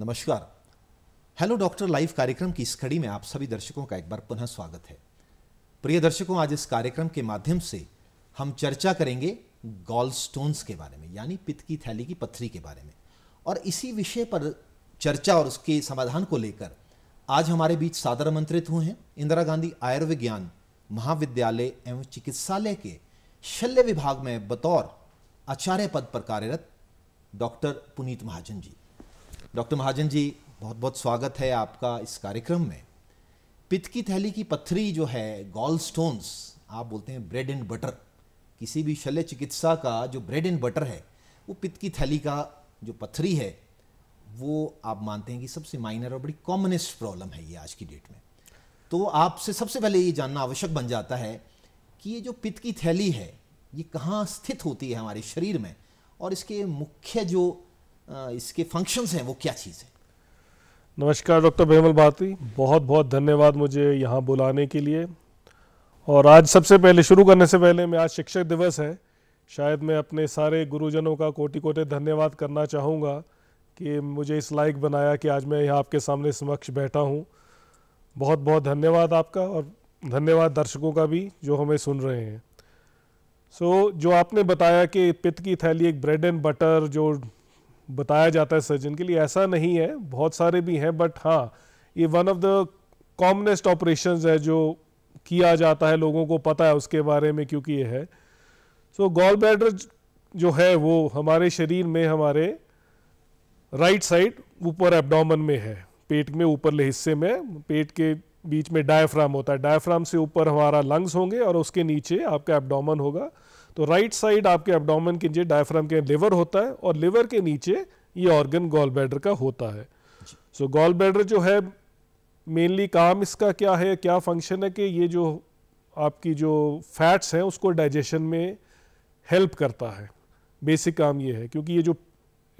नमस्कार hello doctor live कार्यक्रम की इस कड़ी में आप सभी दर्शकों का एक बार पुनः स्वागत है प्रिय दर्शकों आज इस कार्यक्रम के माध्यम से हम चर्चा करेंगे गॉल स्टोन्स के बारे में यानी पित्त की थैली की पत्थरी के बारे में और इसी विषय पर चर्चा और उसके समाधान को लेकर आज हमारे बीच सादर आमंत्रित हुए हैं इंदिरा गांधी आयुर्विज्ञान महाविद्यालय एवं चिकित्सालय के शल्य विभाग में बतौर आचार्य पद पर कार्यरत डॉक्टर पुनीत महाजन जी डॉक्टर महाजन जी बहुत बहुत स्वागत है आपका इस कार्यक्रम में पित्त की थैली की पत्थरी जो है गॉल स्टोन्स आप बोलते हैं ब्रेड एंड बटर किसी भी शल्य चिकित्सा का जो ब्रेड एंड बटर है वो पित्त की थैली का जो पत्थरी है वो आप मानते हैं कि सबसे माइनर और बड़ी कॉमनेस्ट प्रॉब्लम है ये आज की डेट में तो आपसे सबसे पहले ये जानना आवश्यक बन जाता है कि ये जो पित्त की थैली है ये कहाँ स्थित होती है हमारे शरीर में और इसके मुख्य जो इसके फंक्शंस हैं वो क्या चीज़ है नमस्कार डॉक्टर बेमल भारती बहुत बहुत धन्यवाद मुझे यहाँ बुलाने के लिए और आज सबसे पहले शुरू करने से पहले मैं आज शिक्षक दिवस है शायद मैं अपने सारे गुरुजनों का कोटि कोटे धन्यवाद करना चाहूँगा कि मुझे इस लायक बनाया कि आज मैं यहाँ आपके सामने समक्ष बैठा हूँ बहुत बहुत धन्यवाद आपका और धन्यवाद दर्शकों का भी जो हमें सुन रहे हैं सो so, जो आपने बताया कि पित्त की थैली एक ब्रेड एंड बटर जो बताया जाता है सर्जन के लिए ऐसा नहीं है बहुत सारे भी हैं बट हाँ ये one of the commonest operations है जो किया जाता है लोगों को पता है उसके बारे में क्योंकि ये है सो गॉल बैडर जो है वो हमारे शरीर में हमारे राइट साइड ऊपर एब्डोमन में है पेट में ऊपर हिस्से में पेट के बीच में डायफ्राम होता है डायफ्राम से ऊपर हमारा लंग्स होंगे और उसके नीचे आपका एब्डोमन होगा तो राइट साइड आपके एबडोमन के नीचे डायफ्राम के लिवर होता है और लिवर के नीचे ये ऑर्गन गॉल बैडर का होता है सो गोल गॉल जो है मेनली काम इसका क्या है क्या फंक्शन है कि ये जो आपकी जो फैट्स हैं उसको डाइजेशन में हेल्प करता है बेसिक काम ये है क्योंकि ये जो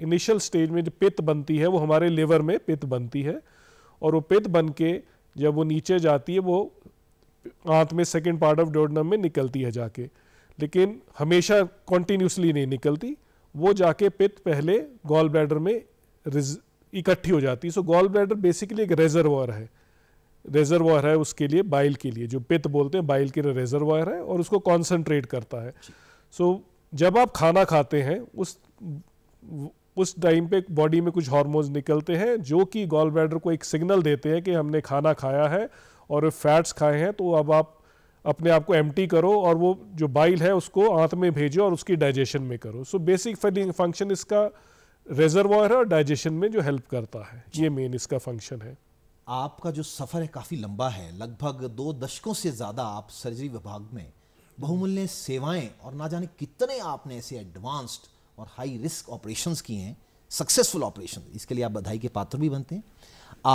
इनिशियल स्टेज में जो पित्त बनती है वो हमारे लिवर में पित्त बनती है और वो पित्त बन के जब वो नीचे जाती है वो आंत में सेकेंड पार्ट ऑफ डोडनम में निकलती है जाके लेकिन हमेशा कॉन्टीन्यूसली नहीं निकलती वो जाके पित्त पहले गॉल ब्लैडर में इकट्ठी हो जाती है सो गॉल ब्लैडर बेसिकली एक रेजरवर है रेजरवॉर है उसके लिए बाइल के लिए जो पित्त बोलते हैं बाइल के लिए रेजरवॉयर है और उसको कॉन्सेंट्रेट करता है सो so, जब आप खाना खाते हैं उस उस टाइम पे बॉडी में कुछ हार्मोन्स निकलते हैं जो कि गॉल ब्लैडर को एक सिग्नल देते हैं कि हमने खाना खाया है और फैट्स खाए हैं तो अब आप अपने आप को एम करो और वो जो बाइल है उसको आंत में भेजो और उसकी डाइजेशन में करो सो बेसिक फंक्शन इसका रेजरवॉयर है और डाइजेशन में जो हेल्प करता है ये मेन इसका फंक्शन है आपका जो सफ़र है काफ़ी लंबा है लगभग दो दशकों से ज़्यादा आप सर्जरी विभाग में बहुमूल्य सेवाएं और ना जाने कितने आपने ऐसे एडवांस्ड और हाई रिस्क ऑपरेशन किए हैं सक्सेसफुल ऑपरेशन इसके लिए आप बधाई के पात्र भी बनते हैं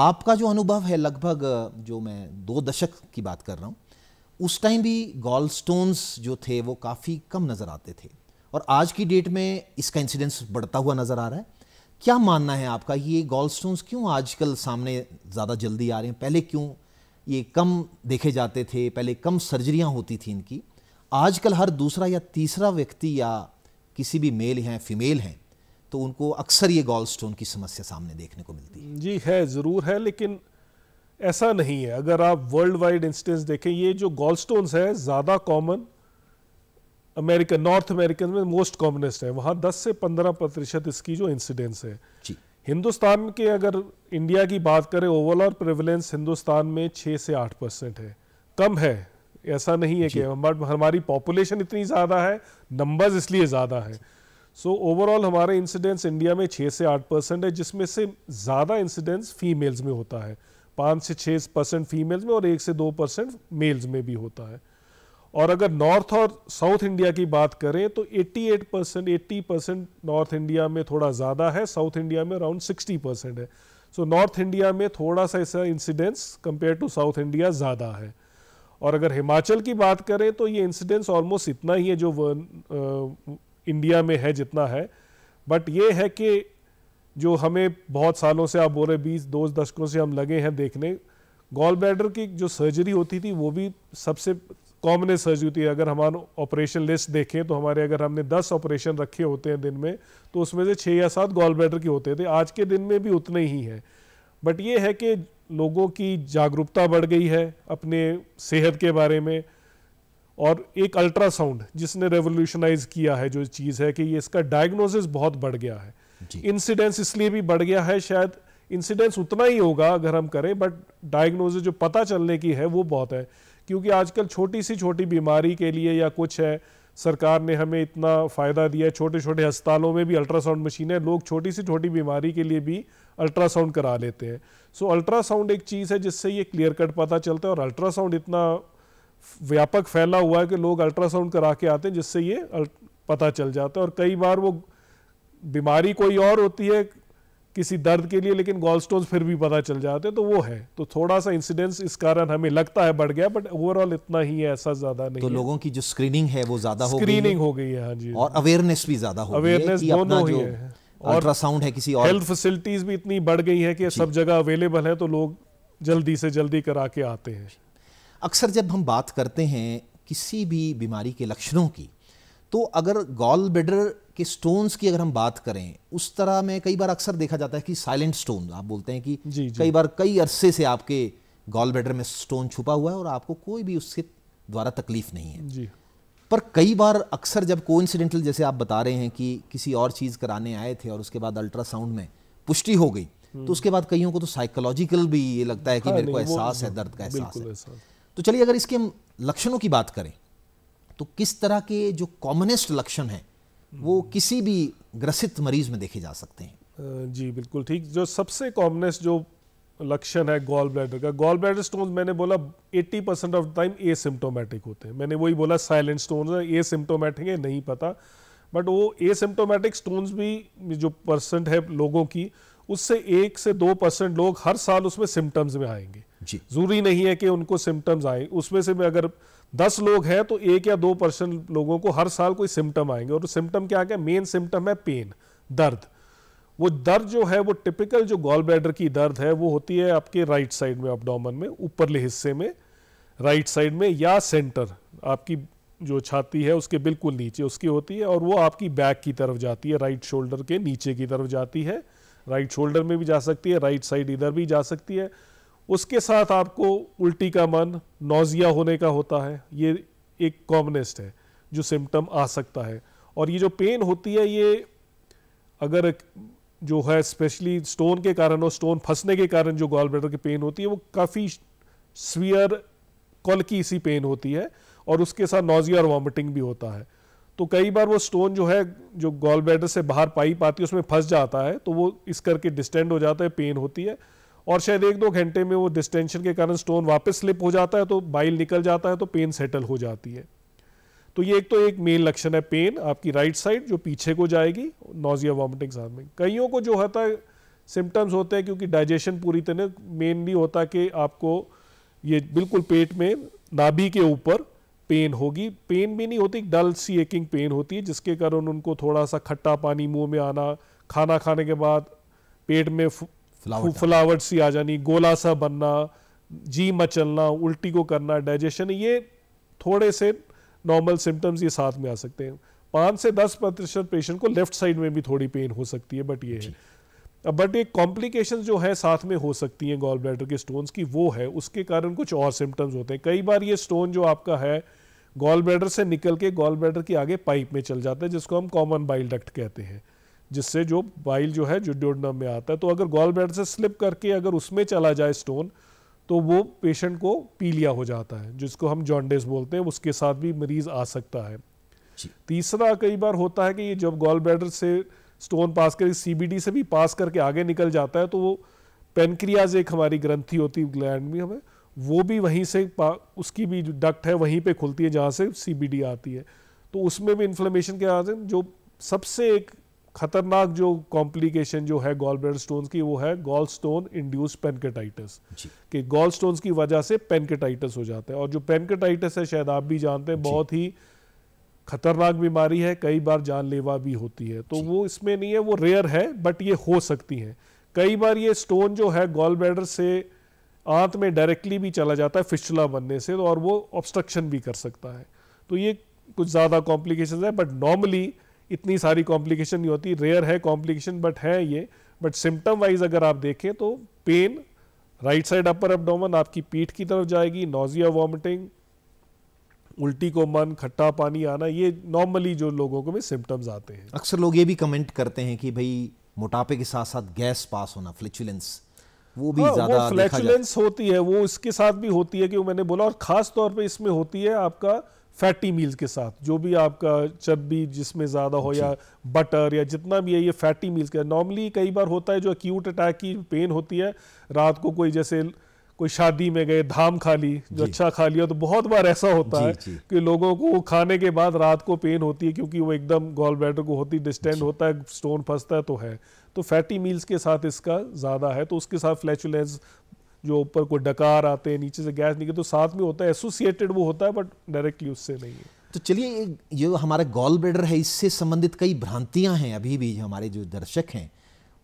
आपका जो अनुभव है लगभग जो मैं दो दशक की बात कर रहा हूँ उस टाइम भी गॉल स्टोन्स जो थे वो काफ़ी कम नज़र आते थे और आज की डेट में इसका इंसिडेंस बढ़ता हुआ नज़र आ रहा है क्या मानना है आपका ये गॉल स्टोन्स क्यों आजकल सामने ज़्यादा जल्दी आ रहे हैं पहले क्यों ये कम देखे जाते थे पहले कम सर्जरियाँ होती थी इनकी आजकल हर दूसरा या तीसरा व्यक्ति या किसी भी मेल हैं फीमेल हैं तो उनको अक्सर ये गॉल स्टोन की समस्या सामने देखने को मिलती है जी है ज़रूर है लेकिन ऐसा नहीं है अगर आप वर्ल्ड वाइड इंस्टेंस देखें ये जो गोल है ज़्यादा कॉमन अमेरिकन नॉर्थ अमेरिकन में मोस्ट कॉमनेस्ट है वहाँ 10 से 15 प्रतिशत इसकी जो इंसिडेंस है जी हिंदुस्तान के अगर इंडिया की बात करें ओवरऑल प्रेवलेंस हिंदुस्तान में 6 से 8 परसेंट है कम है ऐसा नहीं है कि हमारी पॉपुलेशन इतनी ज़्यादा है नंबर्स इसलिए ज़्यादा है सो so, ओवरऑल हमारे इंसिडेंस इंडिया में 6 से आठ है जिसमें से ज़्यादा इंसिडेंस फीमेल्स में होता है पाँच से छः परसेंट फीमेल्स में और एक से दो परसेंट मेल्स में भी होता है और अगर नॉर्थ और साउथ इंडिया की बात करें तो 88 percent eighty percent north India में थोड़ा ज़्यादा है साउथ इंडिया में अराउंड 60 परसेंट है सो नॉर्थ इंडिया में थोड़ा सा ऐसा incidence compare to south India ज़्यादा है और अगर हिमाचल की बात करें तो ये इंसिडेंस ऑलमोस्ट इतना ही है जो वन, आ, इंडिया में है जितना है बट ये है कि जो हमें बहुत सालों से आप बोल रहे बीस दो दशकों से हम लगे हैं देखने गॉल ब्लैडर की जो सर्जरी होती थी वो भी सबसे कॉमन सर्जरी होती है अगर हमारा ऑपरेशन लिस्ट देखें तो हमारे अगर हमने 10 ऑपरेशन रखे होते हैं दिन में तो उसमें से छः या सात गॉल ब्लैडर के होते थे आज के दिन में भी उतने ही हैं बट ये है कि लोगों की जागरूकता बढ़ गई है अपने सेहत के बारे में और एक अल्ट्रासाउंड जिसने रेवोल्यूशनाइज किया है जो चीज़ है कि ये इसका डायग्नोसिस बहुत बढ़ गया है इंसिडेंस इसलिए भी बढ़ गया है शायद इंसिडेंस उतना ही होगा अगर हम करें बट डायग्नोसिस जो पता चलने की है वो बहुत है क्योंकि आजकल छोटी सी छोटी बीमारी के लिए या कुछ है सरकार ने हमें इतना फ़ायदा दिया है छोटे छोटे अस्पतालों में भी अल्ट्रासाउंड मशीनें लोग छोटी सी छोटी बीमारी के लिए भी अल्ट्रासाउंड करा लेते हैं सो अल्ट्रासाउंड एक चीज़ है जिससे ये क्लियर कट पता चलता है और अल्ट्रासाउंड इतना व्यापक फैला हुआ है कि लोग अल्ट्रासाउंड करा के आते हैं जिससे ये पता चल जाता है और कई बार वो बीमारी कोई और होती है किसी दर्द के लिए लेकिन गॉल स्टोन फिर भी पता चल जाते हैं तो वो है तो थोड़ा सा इंसिडेंस इस कारण हमें लगता है बढ़ गया बट ओवरऑल इतना ही है ऐसा ज्यादा नहीं तो है। लोगों की जो स्क्रीनिंग है वो ज्यादा हो स्क्रीनिंग हो गई है हाँ जी और अवेयरनेस भी ज्यादा हो अवेयरनेस दोनों ही है अल्ट्रासाउंड है किसी और हेल्थ फैसिलिटीज भी इतनी बढ़ गई है कि सब जगह अवेलेबल है तो लोग जल्दी से जल्दी करा के आते हैं अक्सर जब हम बात करते हैं किसी भी बीमारी के लक्षणों की तो अगर गॉल बेडर के स्टोन्स की अगर हम बात करें उस तरह में कई बार अक्सर देखा जाता है कि साइलेंट स्टोन आप बोलते हैं कि जी, जी. कई बार कई अरसे से आपके गॉल बेडर में स्टोन छुपा हुआ है और आपको कोई भी उसके द्वारा तकलीफ नहीं है जी पर कई बार अक्सर जब को जैसे आप बता रहे हैं कि किसी और चीज़ कराने आए थे और उसके बाद अल्ट्रासाउंड में पुष्टि हो गई तो हम्म। उसके बाद कईयों को तो साइकोलॉजिकल भी ये लगता है कि हाँ, मेरे को एहसास है दर्द का एहसास है तो चलिए अगर इसके हम लक्षणों की बात करें तो किस तरह के जो कॉमनेस्ट लक्षण हैं वो हम्म। किसी भी ग्रसित मरीज में देखे जा सकते हैं जी बिल्कुल ठीक जो सबसे कॉमनेस्ट जो लक्षण है गॉल ब्लैडर का गॉल ब्लैडर स्टोन मैंने बोला 80 percent of time asymptomatic होते हैं मैंने वही बोला साइलेंट स्टोन है सिम्टोमेटिक है नहीं पता बट वो ए सिम्टोमेटिक स्टोन भी जो परसेंट है लोगों की उससे एक से दो परसेंट लोग हर साल उसमें सिम्टम्स में आएंगे जी जरूरी नहीं है कि उनको सिम्टम्स आए उसमें से मैं अगर दस लोग हैं तो एक या दो परसेंट लोगों को हर साल कोई सिम्टम आएंगे और सिम्टम क्या क्या मेन सिम्टम है पेन दर्द वो दर्द जो है वो टिपिकल जो गॉल ब्लैडर की दर्द है वो होती है आपके राइट साइड में अपडोमन में ऊपरले हिस्से में राइट साइड में या सेंटर आपकी जो छाती है उसके बिल्कुल नीचे उसकी होती है और वो आपकी बैक की तरफ जाती है राइट शोल्डर के नीचे की तरफ जाती है राइट शोल्डर में भी जा सकती है राइट साइड इधर भी जा सकती है उसके साथ आपको उल्टी का मन नोज़िया होने का होता है ये एक कॉमनेस्ट है जो सिम्टम आ सकता है और ये जो पेन होती है ये अगर जो है स्पेशली स्टोन के कारण और स्टोन फंसने के कारण जो गॉल ब्लेडर की पेन होती है वो काफ़ी स्वियर कल की सी पेन होती है और उसके साथ नोजिया और वॉमिटिंग भी होता है तो कई बार वो स्टोन जो है जो गॉल ब्लेडर से बाहर पाइप आती है उसमें फंस जाता है तो वो इस करके डिस्टेंड हो जाता है पेन होती है और शायद एक दो घंटे में वो डिस्टेंशन के कारण स्टोन वापस स्लिप हो जाता है तो बाइल निकल जाता है तो पेन सेटल हो जाती है तो ये एक तो एक मेन लक्षण है पेन आपकी राइट साइड जो पीछे को जाएगी नोजिया वॉमिटिंग साथ में कईयों को जो होता है सिम्टम्स होते हैं क्योंकि डाइजेशन पूरी तरह मेनली होता कि आपको ये बिल्कुल पेट में नाभि के ऊपर पेन होगी पेन भी नहीं होती डल सी एकिंग पेन होती है जिसके कारण उनको थोड़ा सा खट्टा पानी मुंह में आना खाना खाने के बाद पेट में फ्लावर फ्लावट सी आ जानी गोला सा बनना जी मचलना उल्टी को करना डाइजेशन ये थोड़े से नॉर्मल सिम्टम्स ये साथ में आ सकते हैं पाँच से दस प्रतिशत पेशेंट को लेफ्ट साइड में भी थोड़ी पेन हो सकती है बट ये है बट ये कॉम्प्लिकेशन जो है साथ में हो सकती हैं गॉल ब्लैडर के स्टोन्स की वो है उसके कारण कुछ और सिम्टम्स होते हैं कई बार ये स्टोन जो आपका है गॉल ब्लैडर से निकल के गॉल ब्लैडर के आगे पाइप में चल जाता है जिसको हम कॉमन बाइल डक्ट कहते हैं जिससे जो बाइल जो है जुडोड़ना में आता है तो अगर गॉल ब्लैडर से स्लिप करके अगर उसमें चला जाए स्टोन तो वो पेशेंट को पीलिया हो जाता है जिसको हम जॉन्डिस बोलते हैं उसके साथ भी मरीज आ सकता है तीसरा कई बार होता है कि ये जब गॉल ब्लैडर से स्टोन पास करके सीबीडी से भी पास करके आगे निकल जाता है तो वो पेनक्रियाज एक हमारी ग्रंथी होती है ग्लैंड में हमें वो भी वहीं से उसकी भी डक्ट है वहीं पे खुलती है जहाँ से सीबीडी आती है तो उसमें भी इन्फ्लेमेशन के आज जो सबसे एक खतरनाक जो कॉम्प्लिकेशन जो है गॉल ब्लैडर स्टोन की वो है गॉल स्टोन इंड्यूस पेनकेटाइटिस कि गॉल स्टोन की वजह से पेनकेटाइटिस हो जाता है और जो पेनकेटाइटिस है शायद आप भी जानते हैं बहुत ही खतरनाक बीमारी है कई बार जानलेवा भी होती है तो वो इसमें नहीं है वो रेयर है बट ये हो सकती है कई बार ये स्टोन जो है गॉल ब्लैडर से आंत में डायरेक्टली भी चला जाता है फिशला बनने से और वो ऑब्स्ट्रक्शन भी कर सकता है तो ये कुछ ज़्यादा कॉम्प्लिकेशन है बट नॉर्मली इतनी सारी कॉम्प्लिकेशन नहीं होती रेयर है कॉम्प्लिकेशन बट है ये बट सिम्टम वाइज अगर आप देखें तो pain right side upper abdomen आपकी पीठ की तरफ जाएगी नोजिया वॉमिटिंग उल्टी को मन खट्टा पानी आना ये नॉर्मली जो लोगों को में सिम्टम्स आते हैं अक्सर लोग ये भी कमेंट करते हैं कि भाई मोटापे के साथ साथ गैस पास होना फ्लैचुलेंस वो भी हाँ, ज्यादा फ्लैचुलेंस होती है वो इसके साथ भी होती है कि मैंने बोला और खास तौर पे इसमें होती है आपका फैटी मील्स के साथ जो भी आपका चर्बी जिसमें ज़्यादा हो या बटर या जितना भी है ये फैटी मील्स के नॉर्मली कई बार होता है जो अक्यूट अटैक की पेन होती है रात को कोई जैसे कोई शादी में गए धाम खा ली जो अच्छा खा लिया तो बहुत बार ऐसा होता जी, है जी. कि लोगों को खाने के बाद रात को पेन होती है क्योंकि वो एकदम गोल बैटर को होती डिस्टेंड होता है स्टोन फंसता है तो है तो फैटी मील्स के साथ इसका ज़्यादा है तो उसके साथ फ्लैचुलेंस जो ऊपर कोई डकार आते हैं नीचे से गैस निकले तो साथ में होता है एसोसिएटेड वो होता है बट डायरेक्टली उससे नहीं है तो चलिए जो हमारा गॉल ब्लेडर है इससे संबंधित कई भ्रांतियां हैं अभी भी हमारे जो दर्शक हैं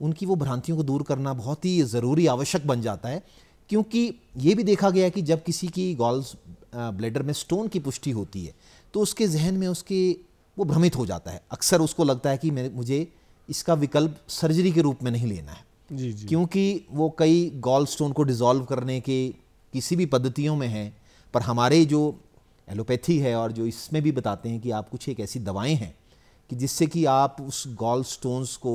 उनकी वो भ्रांतियों को दूर करना बहुत ही ज़रूरी आवश्यक बन जाता है क्योंकि ये भी देखा गया कि जब किसी की गॉल्स ब्लेडर में स्टोन की पुष्टि होती है तो उसके जहन में उसके वो भ्रमित हो जाता है अक्सर उसको लगता है कि मैं मुझे इसका विकल्प सर्जरी के रूप में नहीं लेना है जी जी क्योंकि वो कई गॉल स्टोन को डिज़ोल्व करने के किसी भी पद्धतियों में है पर हमारे जो एलोपैथी है और जो इसमें भी बताते हैं कि आप कुछ एक ऐसी दवाएं हैं कि जिससे कि आप उस गॉल स्टोन्स को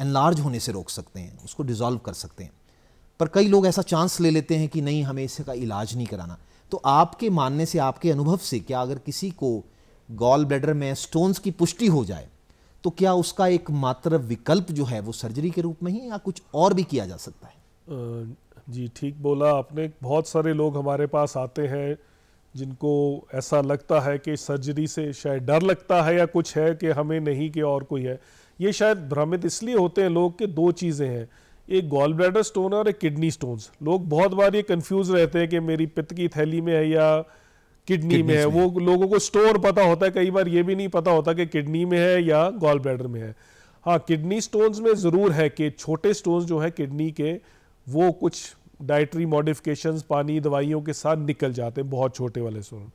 एनलार्ज होने से रोक सकते हैं उसको डिज़ोल्व कर सकते हैं पर कई लोग ऐसा चांस ले लेते हैं कि नहीं हमें इसका इलाज नहीं कराना तो आपके मानने से आपके अनुभव से क्या अगर किसी को गॉल ब्लैडर में स्टोन्स की पुष्टि हो जाए तो क्या उसका एक मात्र विकल्प जो है वो सर्जरी के रूप में ही या कुछ और भी किया जा सकता है जी ठीक बोला आपने बहुत सारे लोग हमारे पास आते हैं जिनको ऐसा लगता है कि सर्जरी से शायद डर लगता है या कुछ है कि हमें नहीं कि और कोई है ये शायद भ्रमित इसलिए होते हैं लोग कि दो चीज़ें हैं एक गॉल ब्लैडर स्टोन और एक किडनी स्टोन्स लोग बहुत बार ये कंफ्यूज रहते हैं कि मेरी पित्त की थैली में है या किडनी में है वो लोगों को स्टोर पता होता है कई बार ये भी नहीं पता होता कि किडनी में है या गॉल ब्लैडर में है हाँ किडनी स्टोन्स में ज़रूर है कि छोटे स्टोन्स जो है किडनी के वो कुछ डाइटरी मॉडिफिकेशंस पानी दवाइयों के साथ निकल जाते हैं बहुत छोटे वाले स्टोन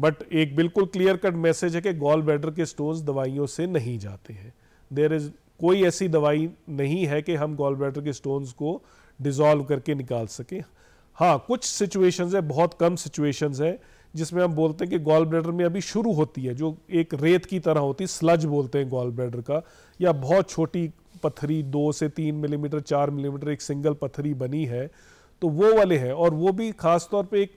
बट एक बिल्कुल क्लियर कट मैसेज है कि गॉल ब्लैडर के स्टोन्स दवाइयों से नहीं जाते हैं देर इज़ कोई ऐसी दवाई नहीं है कि हम गॉल ब्लैडर के स्टोन्स को डिज़ोल्व करके निकाल सकें हाँ कुछ सिचुएशंस है बहुत कम सिचुएशंस है जिसमें हम बोलते हैं कि गॉल ब्लेडर में अभी शुरू होती है जो एक रेत की तरह होती है स्लज बोलते हैं गॉल ब्लेडर का या बहुत छोटी पथरी दो से तीन मिलीमीटर चार मिलीमीटर एक सिंगल पथरी बनी है तो वो वाले हैं और वो भी खास तौर पे एक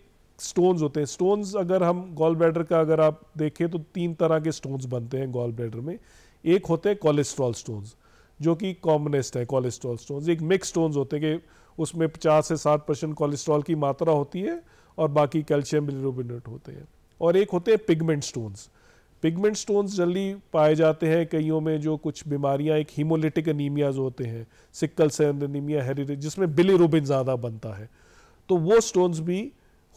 स्टोन्स होते हैं स्टोन्स अगर हम गॉल ब्लेडर का अगर आप देखें तो तीन तरह के स्टोन्स बनते हैं गॉल ब्लेडर में एक होते हैं कोलेस्ट्रॉल स्टोन्स जो कि कॉमनेस्ट है कोलेस्ट्रॉल स्टोन्स एक मिक्स स्टोन्स होते हैं कि उसमें पचास से साठ परसेंट कोलेस्ट्रॉल की मात्रा होती है और बाकी कैल्शियम बिलरूबिनेट होते हैं और एक होते हैं पिगमेंट स्टोन्स पिगमेंट स्टोन्स जल्दी पाए जाते हैं कईयों में जो कुछ बीमारियां एक हीमोलिटिक अनीमियाज होते हैं सिक्कल से अनीमिया हेरिटे जिसमें बिलीरूबिन ज़्यादा बनता है तो वो स्टोन्स भी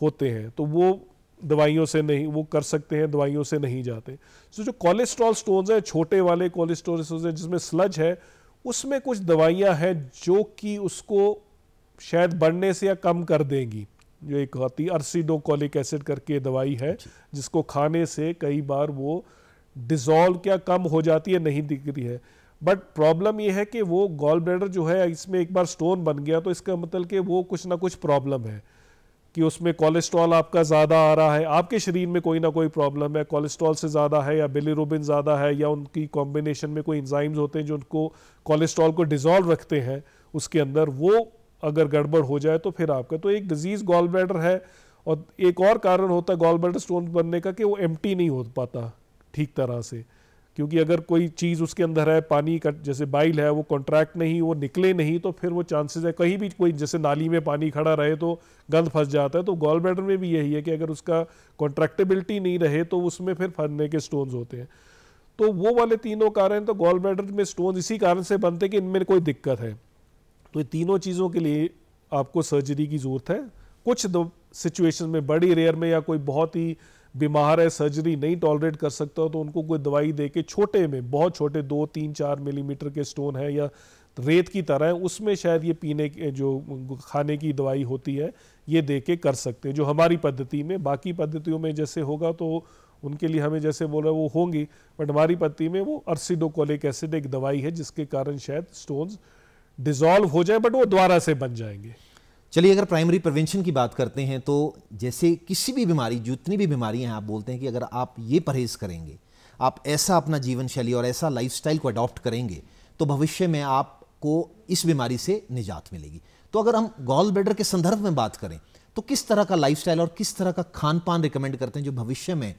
होते हैं तो वो दवाइयों से नहीं वो कर सकते हैं दवाइयों से नहीं जाते सो तो जो कोलेस्ट्रॉल स्टोन्स हैं छोटे वाले कोलेस्ट्रोल स्टोन्स हैं जिसमें स्लज है उसमें कुछ दवाइयाँ हैं जो कि उसको शायद बढ़ने से या कम कर देंगी जो एक होती अर्सिडोकोलिक एसिड करके दवाई है जिसको खाने से कई बार वो डिज़ोल्व क्या कम हो जाती है नहीं दिखती है बट प्रॉब्लम ये है कि वो गॉल ब्लैडर जो है इसमें एक बार स्टोन बन गया तो इसका मतलब कि वो कुछ ना कुछ प्रॉब्लम है कि उसमें कोलेस्ट्रॉल आपका ज़्यादा आ रहा है आपके शरीर में कोई ना कोई प्रॉब्लम है कोलेस्ट्रॉल से ज़्यादा है या बिलीरोबिन ज़्यादा है या उनकी कॉम्बिनेशन में कोई इंजाइम्स होते हैं जो उनको कोलेस्ट्रॉल को डिज़ोल्व रखते हैं उसके अंदर वो अगर गड़बड़ हो जाए तो फिर आपका तो एक डिजीज़ गॉल ब्लैडर है और एक और कारण होता है गॉल ब्लैडर स्टोन बनने का कि वो एम्प्टी नहीं हो पाता ठीक तरह से क्योंकि अगर कोई चीज़ उसके अंदर है पानी का जैसे बाइल है वो कॉन्ट्रैक्ट नहीं वो निकले नहीं तो फिर वो चांसेस है कहीं भी कोई जैसे नाली में पानी खड़ा रहे तो गंद फंस जाता है तो गॉल ब्लैडर में भी यही है कि अगर उसका कॉन्ट्रैक्टेबिलिटी नहीं रहे तो उसमें फिर फंसने के स्टोन्स होते हैं तो वो वाले तीनों कारण तो गॉल ब्लैडर में स्टोन इसी कारण से बनते कि इनमें कोई दिक्कत है तो ये तीनों चीज़ों के लिए आपको सर्जरी की ज़रूरत है कुछ सिचुएशन में बड़ी रेयर में या कोई बहुत ही बीमार है सर्जरी नहीं टॉलरेट कर सकता तो उनको कोई दवाई दे के छोटे में बहुत छोटे दो तीन चार मिलीमीटर के स्टोन है या रेत की तरह है उसमें शायद ये पीने के जो खाने की दवाई होती है ये दे के कर सकते हैं जो हमारी पद्धति में बाकी पद्धतियों में जैसे होगा तो उनके लिए हमें जैसे बोल रहे वो होंगी बट हमारी पद्धति में वो अर्सिडोकोलिक एसिड एक दवाई है जिसके कारण शायद स्टोन्स डिजॉल्व हो जाए बट वो दोबारा से बन जाएंगे चलिए अगर प्राइमरी प्रिवेंशन की बात करते हैं तो जैसे किसी भी बीमारी जितनी भी बीमारियां हैं आप बोलते हैं कि अगर आप ये परहेज करेंगे आप ऐसा अपना जीवन शैली और ऐसा लाइफस्टाइल को अडॉप्ट करेंगे तो भविष्य में आपको इस बीमारी से निजात मिलेगी तो अगर हम गॉल बेडर के संदर्भ में बात करें तो किस तरह का लाइफ और किस तरह का खान पान रिकमेंड करते हैं जो भविष्य में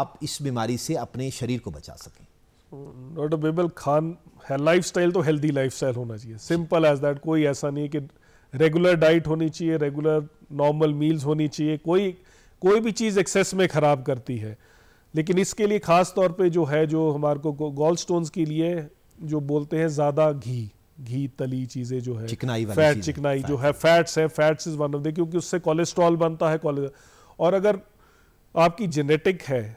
आप इस बीमारी से अपने शरीर को बचा सकें डॉक्टर बेबल खान है लाइफ स्टाइल तो हेल्दी लाइफ स्टाइल होना चाहिए सिंपल एज दैट कोई ऐसा नहीं है कि रेगुलर डाइट होनी चाहिए रेगुलर नॉर्मल मील्स होनी चाहिए कोई कोई भी चीज़ एक्सेस में ख़राब करती है लेकिन इसके लिए ख़ास तौर पे जो है जो हमारे को गोल स्टोन्स के लिए जो बोलते हैं ज़्यादा घी घी तली चीज़ें जो है चिकनाई फैट चिकनाई जो है फैट्स है fats is one of the क्योंकि उससे कोलेस्ट्रॉल बनता है और अगर आपकी जेनेटिक है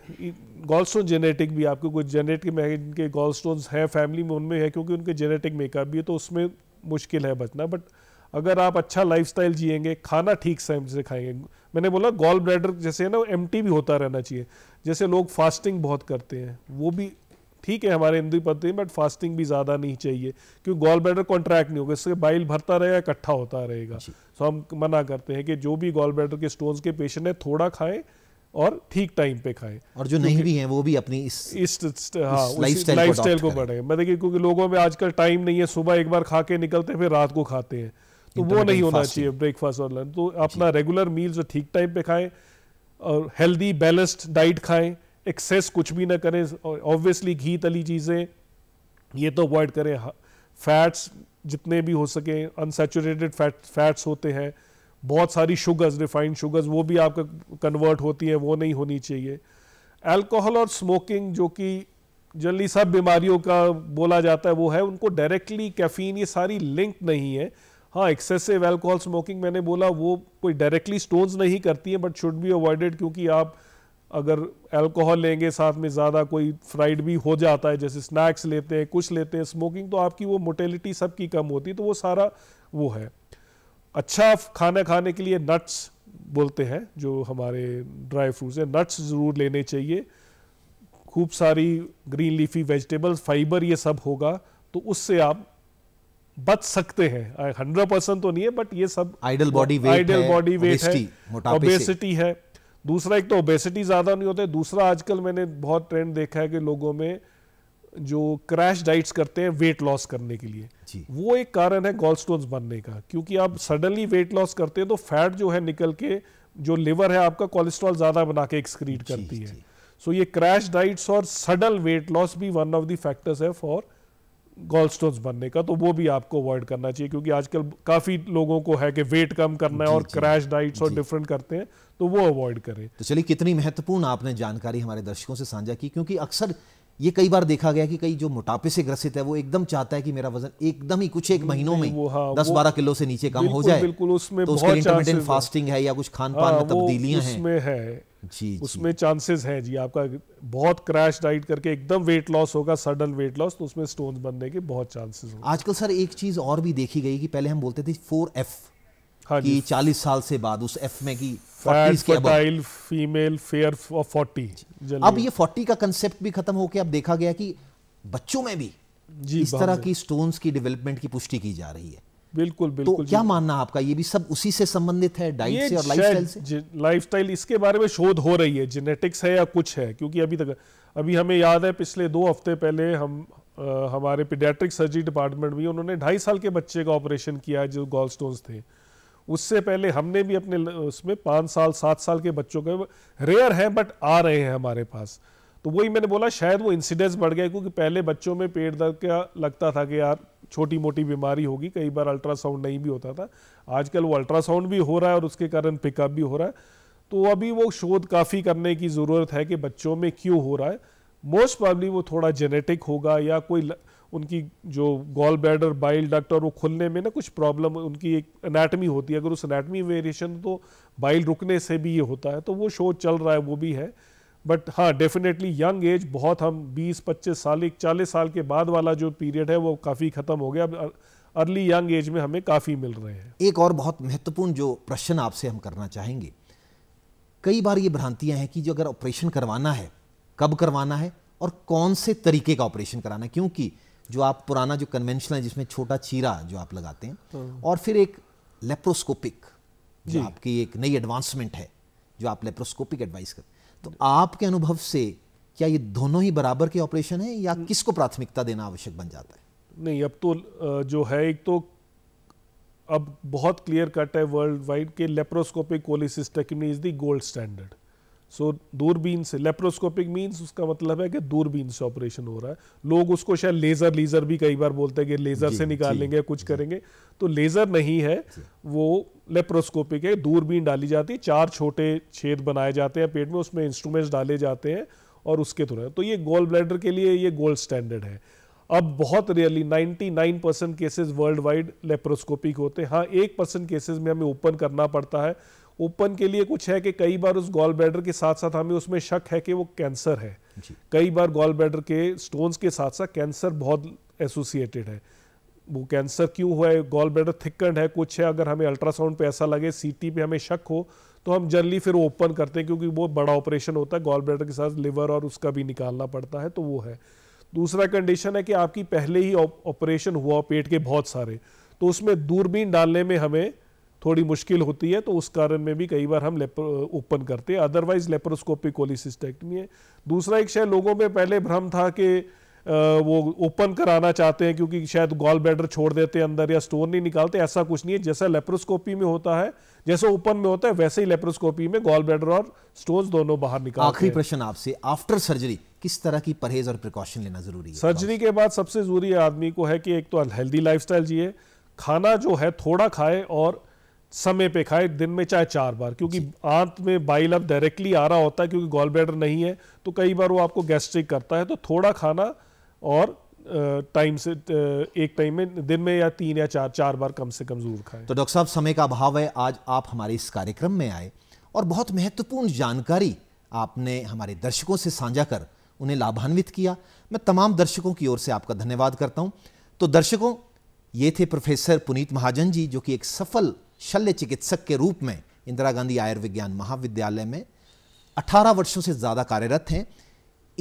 गॉल जेनेटिक भी आपके कुछ जेनेटिक में जिनके गॉल स्टोन्स हैं फैमिली में उनमें है क्योंकि उनके जेनेटिक मेकअप भी है तो उसमें मुश्किल है बचना बट अगर आप अच्छा लाइफस्टाइल जिएंगे खाना ठीक टाइम से खाएंगे मैंने बोला गॉल ब्लैडर जैसे है ना एम भी होता रहना चाहिए जैसे लोग फास्टिंग बहुत करते हैं वो भी ठीक है हमारे हिंदू पद्धति में बट फास्टिंग भी ज़्यादा नहीं चाहिए क्योंकि गॉल ब्लैडर कॉन्ट्रैक्ट नहीं होगा इससे बाइल भरता रहेगा इकट्ठा होता रहेगा सो हम मना करते हैं कि जो भी गॉल ब्लैडर के स्टोन्स के पेशेंट है थोड़ा खाएं और ठीक टाइम पे खाएं और जो नहीं भी हैं वो भी अपनी इस इस, हाँ लाइफ स्टाइल को बढ़े मैं देखिए क्योंकि लोगों में आजकल टाइम नहीं है सुबह एक बार खा के निकलते हैं फिर रात को खाते हैं तो वो नहीं होना चाहिए ब्रेकफास्ट और लंच तो अपना रेगुलर मील जो ठीक टाइम पे खाएं और हेल्दी बैलेंस्ड डाइट खाएं एक्सेस कुछ भी ना करें ऑब्वियसली घी तली चीज़ें ये तो अवॉइड करें फैट्स जितने भी हो सके अनसेचुरेटेड फैट्स होते हैं बहुत सारी शुगर्स रिफाइंड शुगर्स वो भी आपका कन्वर्ट होती हैं वो नहीं होनी चाहिए अल्कोहल और स्मोकिंग जो कि जनरली सब बीमारियों का बोला जाता है वो है उनको डायरेक्टली कैफीन ये सारी लिंक नहीं है हाँ एक्सेसिव अल्कोहल स्मोकिंग मैंने बोला वो कोई डायरेक्टली स्टोन्स नहीं करती है बट शुड बी अवॉइडेड क्योंकि आप अगर अल्कोहल लेंगे साथ में ज़्यादा कोई फ्राइड भी हो जाता है जैसे स्नैक्स लेते हैं कुछ लेते हैं स्मोकिंग तो आपकी वो मोटेलिटी सबकी कम होती है तो वो सारा वो है अच्छा खाना खाने के लिए नट्स बोलते हैं जो हमारे ड्राई फ्रूट्स हैं नट्स ज़रूर लेने चाहिए खूब सारी ग्रीन लीफी वेजिटेबल्स फाइबर ये सब होगा तो उससे आप बच सकते हैं हंड्रेड परसेंट तो नहीं है बट ये सब ideal body weight ideal body weight है ओबेसिटी है दूसरा एक तो ओबेसिटी ज़्यादा नहीं होता है दूसरा आजकल मैंने बहुत ट्रेंड देखा है कि लोगों में जो क्रैश डाइट्स करते हैं वेट लॉस करने के लिए वो एक कारण है गोल बनने का क्योंकि आप सडनली वेट लॉस करते हैं तो फैट जो है निकल के जो लिवर है आपका कोलेस्ट्रॉल ज़्यादा बना के एक्सक्रीट करती है सो so ये क्रैश डाइट्स और सडन वेट लॉस भी वन ऑफ द फैक्टर्स है फॉर गोल बनने का तो वो भी आपको अवॉइड करना चाहिए क्योंकि आजकल काफ़ी लोगों को है कि वेट कम करना है और क्रैश डाइट्स और डिफरेंट करते हैं तो वो अवॉइड करें तो चलिए कितनी महत्वपूर्ण आपने जानकारी हमारे दर्शकों से साझा की क्योंकि अक्सर ये कई बार देखा गया कि कई जो मोटापे से ग्रसित है वो एकदम चाहता है कि मेरा वजन एकदम ही कुछ एक महीनों में हाँ, दस बारह किलो से नीचे कम हो जाए बिल्कुल उसमें तो उसके इंटरमीडियंट फास्टिंग है या कुछ खान हाँ, पान में तब्दीलियां हैं उसमें है जी उसमें चांसेस हैं जी आपका बहुत क्रैश डाइट करके एकदम वेट लॉस होगा सडन वेट लॉस तो उसमें स्टोन बनने के बहुत चांसेस आजकल सर एक चीज और भी देखी गई कि पहले हम बोलते थे फोर एफ हाँ कि चालीस साल से बाद उस एफ में की फर्टाइल फीमेल फेयर फोर्टी अब ये फोर्टी का कंसेप्ट भी खत्म होकर अब देखा गया कि बच्चों में भी जी इस तरह की स्टोन्स की डेवलपमेंट की पुष्टि की जा रही है बिल्कुल तो बिल्कुल तो क्या मानना आपका ये भी सब उसी से संबंधित है डाइट से और लाइफस्टाइल से लाइफस्टाइल इसके बारे में शोध हो रही है जेनेटिक्स है या कुछ है क्योंकि अभी तक अभी हमें याद है पिछले दो हफ्ते पहले हम आ, हमारे पीडियाट्रिक सर्जरी डिपार्टमेंट में उन्होंने ढाई साल के बच्चे का ऑपरेशन किया जो गॉल स्टोन्स थे उससे पहले हमने भी अपने उसमें पाँच साल सात साल के बच्चों के रेयर हैं बट आ रहे हैं हमारे पास तो वही मैंने बोला शायद वो इंसिडेंस बढ़ गया क्योंकि पहले बच्चों में पेट दर्द का लगता था कि यार छोटी मोटी बीमारी होगी कई बार अल्ट्रासाउंड नहीं भी होता था आजकल वो अल्ट्रासाउंड भी हो रहा है और उसके कारण पिकअप भी हो रहा है तो अभी वो शोध काफ़ी करने की ज़रूरत है कि बच्चों में क्यों हो रहा है मोस्ट प्रॉब्ली वो थोड़ा जेनेटिक होगा या कोई ल... उनकी जो गॉल बैडर बाइल डक्ट और वो खुलने में ना कुछ प्रॉब्लम उनकी एक अनाटमी होती है अगर उस अनाटमी वेरिएशन तो बाइल रुकने से भी ये होता है तो वो शो चल रहा है वो भी है बट हाँ डेफिनेटली यंग एज बहुत हम 20-25 साल एक चालीस साल के बाद वाला जो पीरियड है वो काफ़ी ख़त्म हो गया अब अर्ली यंग एज में हमें काफ़ी मिल रहे हैं एक और बहुत महत्वपूर्ण जो प्रश्न आपसे हम करना चाहेंगे कई बार ये भ्रांतियाँ हैं कि जो अगर ऑपरेशन करवाना है कब करवाना है और कौन से तरीके का ऑपरेशन कराना है क्योंकि जो आप पुराना जो कन्वेंशनल है जिसमें छोटा चीरा जो आप लगाते हैं हाँ। और फिर एक लेप्रोस्कोपिक जो आपकी एक नई एडवांसमेंट है जो आप लेप्रोस्कोपिक एडवाइस कर तो आपके अनुभव से क्या ये दोनों ही बराबर के ऑपरेशन है या किसको प्राथमिकता देना आवश्यक बन जाता है नहीं अब तो जो है एक तो अब बहुत क्लियर कट है वर्ल्ड वाइड के laparoscopic cholecystectomy is the gold standard so so, दूरबीन से लेप्रोस्कोपिक मीन्स उसका मतलब है कि दूरबीन से ऑपरेशन हो रहा है लोग उसको शायद लेज़र लीज़र भी कई बार बोलते हैं कि लेज़र से निकालेंगे कुछ करेंगे तो लेज़र नहीं है वो लेप्रोस्कोपिक है दूरबीन डाली जाती है चार छोटे छेद बनाए जाते हैं पेट में उसमें इंस्ट्रूमेंट्स डाले जाते हैं और उसके तुरंत तो ये गोल ब्लैडर के लिए ये गोल्ड स्टैंडर्ड है अब बहुत rarely 99 percent cases world wide laparoscopic होते हैं हाँ एक परसेंट केसेज में हमें ओपन करना पड़ता है ओपन के लिए कुछ है कि कई बार उस गॉल बैडर के साथ साथ हमें उसमें शक है कि वो कैंसर है कई बार गॉल बैडर के स्टोन्स के साथ साथ कैंसर बहुत एसोसिएटेड है वो कैंसर क्यों हुआ है गॉल बैडर थिकंड है कुछ है अगर हमें अल्ट्रासाउंड पे ऐसा लगे सीटी पे हमें शक हो तो हम जल्दी फिर ओपन करते हैं क्योंकि वो बड़ा ऑपरेशन होता है गॉल बैडर के साथ लिवर और उसका भी निकालना पड़ता है तो वो है दूसरा कंडीशन है कि आपकी पहले ही ऑपरेशन हुआ पेट के बहुत सारे तो उसमें दूरबीन डालने में हमें थोड़ी मुश्किल होती है तो उस कारण में भी कई बार हम ओपन करते हैं अदरवाइज लेप्रोस्कोपिक कोलिसिस्टेक्टमी है दूसरा एक शायद लोगों में पहले भ्रम था कि वो ओपन कराना चाहते हैं क्योंकि शायद गॉल बैडर छोड़ देते हैं अंदर या स्टोन नहीं निकालते ऐसा कुछ नहीं है जैसा लेप्रोस्कोपी में होता है जैसे ओपन में होता है वैसे ही लेप्रोस्कोपी में गॉल बैडर और स्टोन दोनों बाहर निकालते आखिरी प्रश्न आपसे आफ्टर सर्जरी किस तरह की परहेज और प्रिकॉशन लेना जरूरी है सर्जरी के बाद सबसे जरूरी आदमी को है कि एक तो हेल्दी लाइफ जिए खाना जो है थोड़ा खाए और समय पे खाए दिन में चाहे चार बार क्योंकि आंत में बाइल अब डायरेक्टली आ रहा होता है क्योंकि गॉल ब्लैडर नहीं है तो कई बार वो आपको गैस्ट्रिक करता है तो थोड़ा खाना और टाइम से एक टाइम में दिन में या तीन या चार चार बार कम से कम जरूर खाएं तो डॉक्टर साहब समय का अभाव है आज आप हमारे इस कार्यक्रम में आए और बहुत महत्वपूर्ण जानकारी आपने हमारे दर्शकों से साझा कर उन्हें लाभान्वित किया मैं तमाम दर्शकों की ओर से आपका धन्यवाद करता हूँ तो दर्शकों ये थे प्रोफेसर पुनीत महाजन जी जो कि एक सफल शल्य चिकित्सक के रूप में इंदिरा गांधी आयुर्विज्ञान महाविद्यालय में 18 वर्षों से ज़्यादा कार्यरत हैं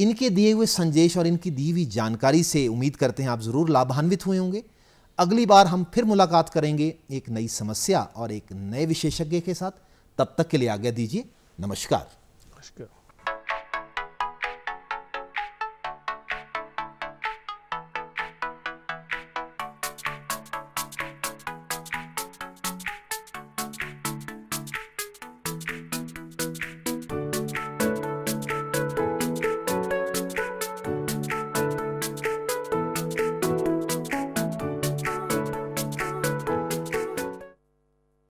इनके दिए हुए संदेश और इनकी दी हुई जानकारी से उम्मीद करते हैं आप ज़रूर लाभान्वित हुए होंगे अगली बार हम फिर मुलाकात करेंगे एक नई समस्या और एक नए विशेषज्ञ के साथ तब तक के लिए आज्ञा दीजिए नमस्कार नमस्कार